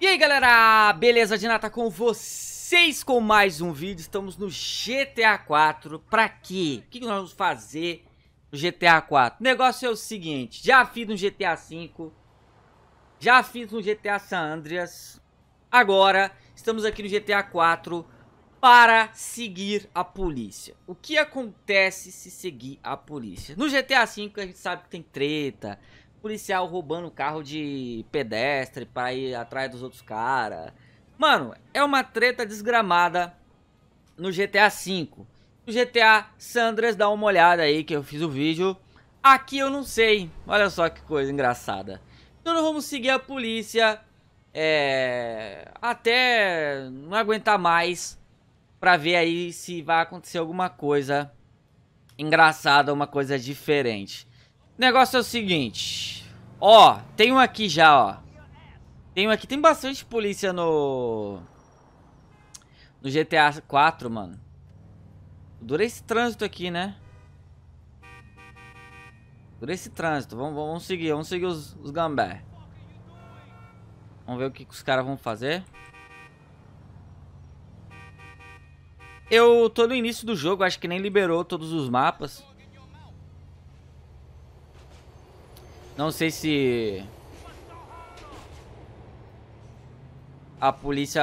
E aí galera, beleza? De nada com vocês com mais um vídeo. Estamos no GTA 4. Pra quê? O que nós vamos fazer no GTA 4? O negócio é o seguinte: já fiz no GTA 5, já fiz no GTA San Andreas. Agora estamos aqui no GTA 4 para seguir a polícia. O que acontece se seguir a polícia? No GTA V a gente sabe que tem treta, policial roubando carro de pedestre para ir atrás dos outros caras. Mano, é uma treta desgramada no GTA V. No GTA Sandras, dá uma olhada aí que eu fiz o vídeo. Aqui eu não sei. Olha só que coisa engraçada. Então nós vamos seguir a polícia é, até não aguentar mais para ver aí se vai acontecer alguma coisa engraçada, uma coisa diferente. O negócio é o seguinte, ó, tem um aqui já, ó. Tem um aqui, tem bastante polícia no no GTA 4, mano. Dura esse trânsito aqui, né? Dura esse trânsito. Vamos, vamos seguir, vamos seguir os, os gambé. Vamos ver o que, que os caras vão fazer. Eu tô no início do jogo, acho que nem liberou todos os mapas. Não sei se... A polícia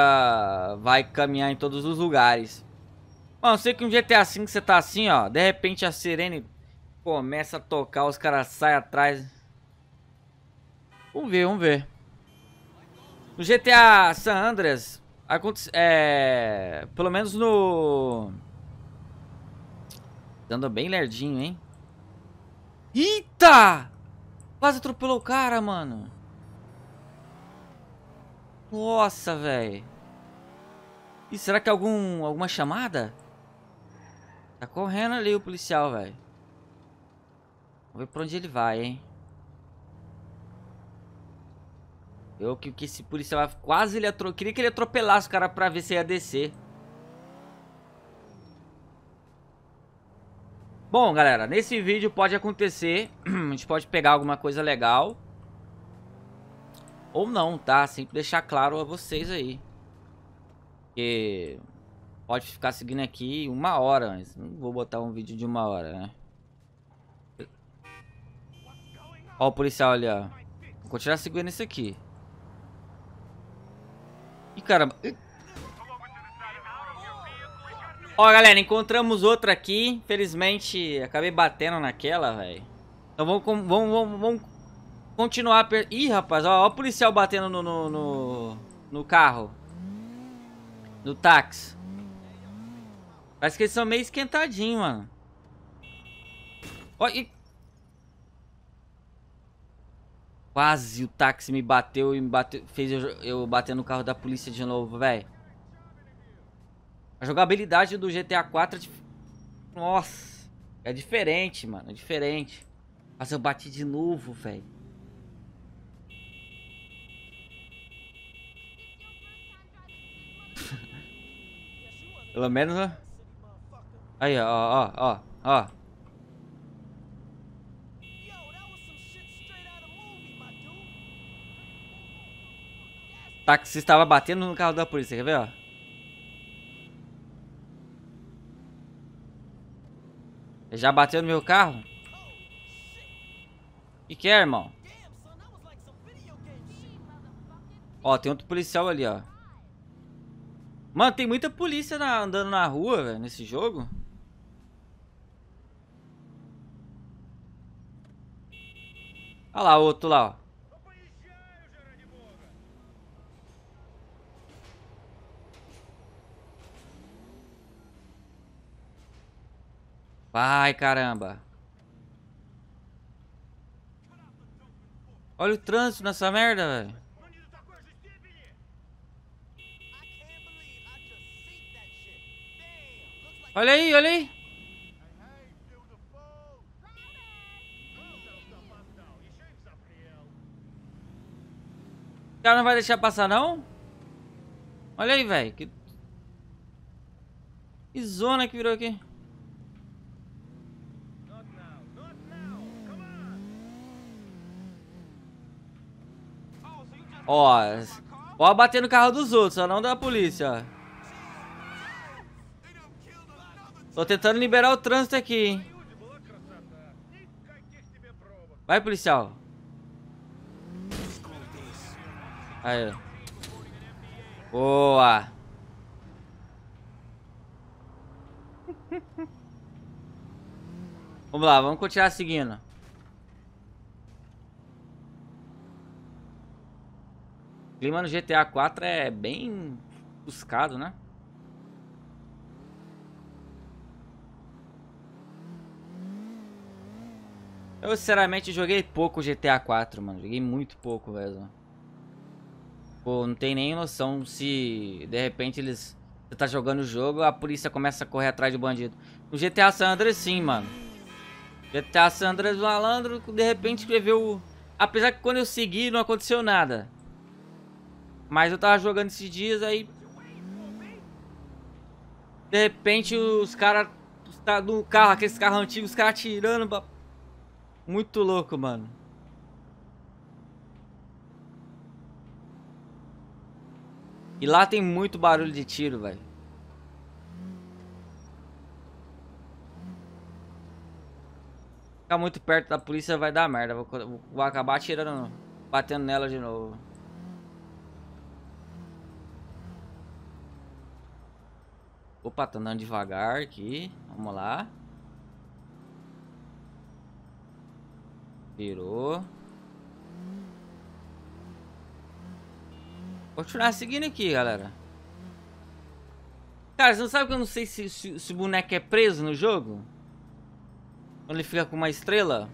vai caminhar em todos os lugares. Mano, sei que um GTA V você tá assim, ó. De repente a sirene começa a tocar, os caras saem atrás. Vamos ver, vamos ver. No GTA San Andreas, Aconte é, pelo menos no... Dando bem lerdinho, hein? Eita! Quase atropelou o cara, mano. Nossa, velho. E será que é algum alguma chamada? Tá correndo ali o policial, velho. Vamos ver pra onde ele vai, hein. Eu que, que esse policial quase ele atropelou. Queria que ele atropelasse o cara pra ver se ia descer. Bom, galera, nesse vídeo pode acontecer. A gente pode pegar alguma coisa legal. Ou não, tá? Sempre deixar claro a vocês aí. Porque pode ficar seguindo aqui uma hora. Mas não vou botar um vídeo de uma hora, né? Ó o policial ali, ó. Vou continuar seguindo esse aqui. Ó, galera, encontramos outra aqui. Infelizmente, acabei batendo naquela, velho. Então vamos, vamos, vamos, vamos continuar... Per... Ih, rapaz, ó, ó o policial batendo no, no, no, no carro. No táxi. Parece que eles são meio esquentadinhos, mano. Ó, e... Quase o táxi me bateu e me bateu, fez eu, eu bater no carro da polícia de novo, velho. A jogabilidade do GTA 4 é Nossa, é diferente, mano, é diferente. Mas eu bati de novo, velho. Pelo menos, ó. Aí, ó, ó, ó, ó. táxi estava batendo no carro da polícia, quer ver, ó? Ele já bateu no meu carro? E que é, irmão? Ó, tem outro policial ali, ó. Mano, tem muita polícia na, andando na rua, velho, nesse jogo. Olha lá, outro lá, ó. Vai, caramba. Olha o trânsito nessa merda, velho. Olha aí, olha aí. O cara não vai deixar passar, não? Olha aí, velho. Que... que zona que virou aqui. Ó, ó bater no carro dos outros, ó, não da polícia, ó. Tô tentando liberar o trânsito aqui, hein. Vai, policial. Aí. Boa. Vamos lá, vamos continuar seguindo. O clima no GTA 4 é bem buscado, né? Eu sinceramente joguei pouco GTA 4, mano. Joguei muito pouco, velho. Pô, não tem nem noção se de repente eles. Você tá jogando o jogo, a polícia começa a correr atrás do bandido. No GTA San Andreas, sim, mano. GTA San Andreas, malandro, de repente escreveu. Apesar que quando eu segui, não aconteceu nada. Mas eu tava jogando esses dias aí. De repente os caras. Tá no carro, aqueles carros antigos, os caras atirando. Muito louco, mano. E lá tem muito barulho de tiro, velho. Ficar muito perto da polícia vai dar merda. Vou, vou acabar atirando, batendo nela de novo. Opa, tá andando devagar aqui. Vamos lá. Virou. Vou continuar seguindo aqui, galera. Cara, você não sabe que eu não sei se, se, se o boneco é preso no jogo? Quando ele fica com uma estrela?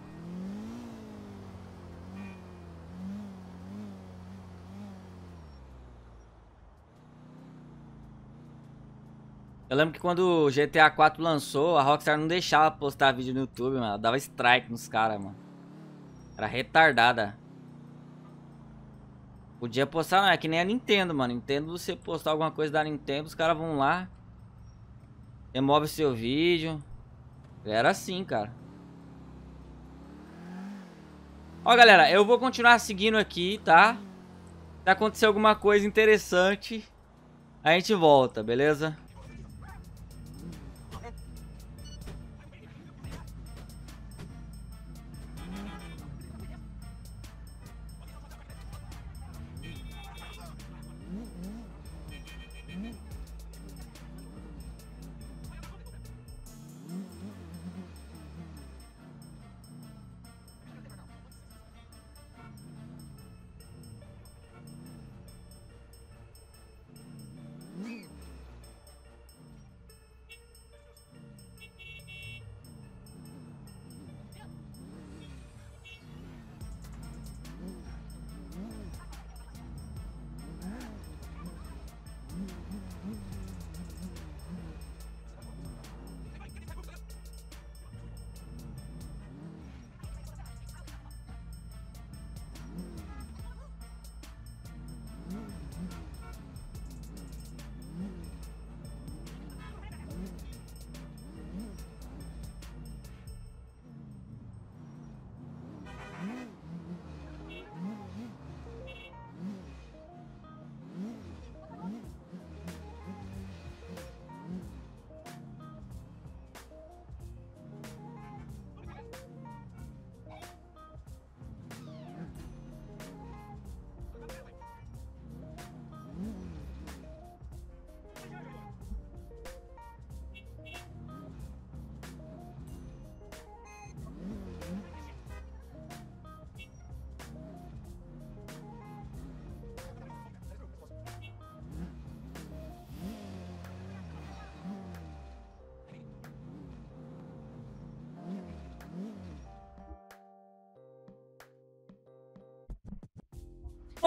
Eu lembro que quando o GTA 4 lançou, a Rockstar não deixava postar vídeo no YouTube, mano. Ela dava strike nos caras, mano. Era retardada. Podia postar, não, é que nem a Nintendo, mano. Nintendo, você postar alguma coisa da Nintendo, os caras vão lá. Remove seu vídeo. Era assim, cara. Ó, galera, eu vou continuar seguindo aqui, tá? Se acontecer alguma coisa interessante, a gente volta, beleza?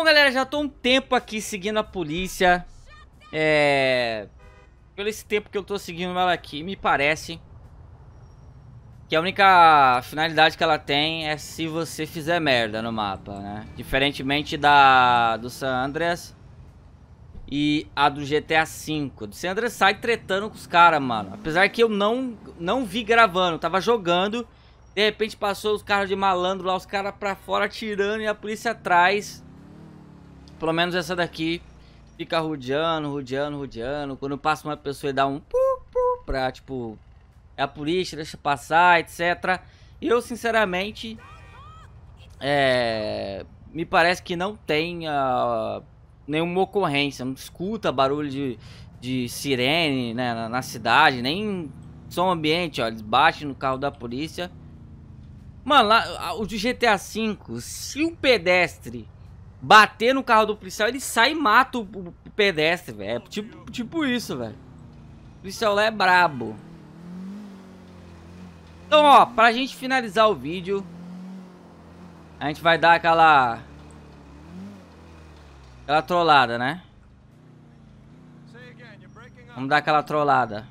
Bom, galera, já tô um tempo aqui seguindo a polícia. É... Pelo esse tempo que eu tô seguindo ela aqui, me parece que a única finalidade que ela tem é se você fizer merda no mapa, né? Diferentemente da do San Andreas e a do GTA V. Do San Andreas sai tretando com os caras, mano. Apesar que eu não, não vi gravando, tava jogando. De repente passou os carros de malandro lá, os caras pra fora atirando e a polícia atrás. Pelo menos essa daqui fica rodeando, rodeando, rodeando. Quando passa uma pessoa e dá um pu, pu pra, tipo, é a polícia, deixa passar, etc. Eu, sinceramente, é, me parece que não tem uh, nenhuma ocorrência. Não escuta barulho de, de sirene né, na, na, cidade, nem som ambiente, ó. Eles batem no carro da polícia. Mano, lá, o de GTA V, se o pedestre bater no carro do policial, ele sai e mata o, o pedestre, velho. É tipo, tipo isso, velho. O policial lá é brabo. Então, ó, pra gente finalizar o vídeo, a gente vai dar aquela... Aquela trollada, né? Vamos dar aquela trollada.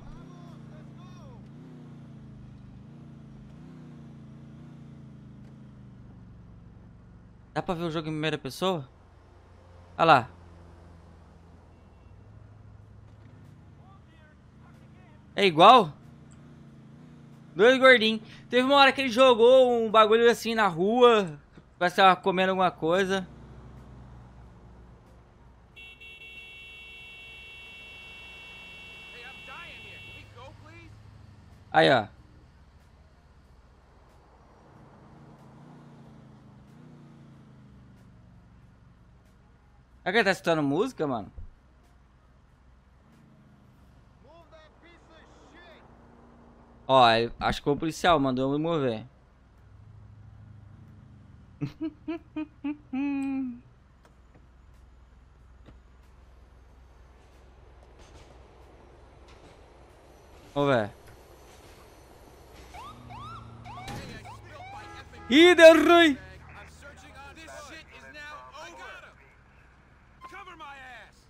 Dá pra ver o jogo em primeira pessoa? Olha lá. É igual? Dois gordinhos. Teve uma hora que ele jogou um bagulho assim na rua. Parece que tava comendo alguma coisa. Aí, ó. Será que ele tá escutando música, mano? Ó, é, acho que o policial, mandou eu me mover. Ô, velho. Ih, deu ruim!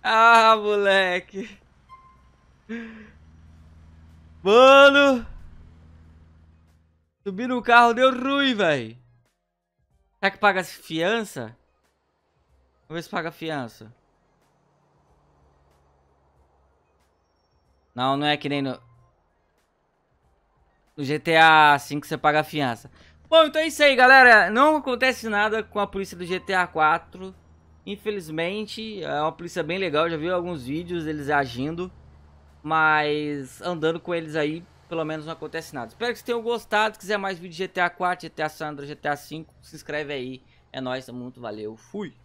Ah, moleque. Mano. Subi no carro, deu ruim, velho. Será que paga fiança? Vamos ver se paga fiança. Não, não é que nem no... No GTA V que você paga fiança. Bom, então é isso aí, galera. Não acontece nada com a polícia do GTA 4. Infelizmente, é uma polícia bem legal, já vi alguns vídeos deles agindo, mas andando com eles aí, pelo menos não acontece nada. Espero que vocês tenham gostado, se quiser mais vídeo de GTA 4, GTA Sandra, GTA 5, se inscreve aí. É nóis, tamo junto, valeu, fui!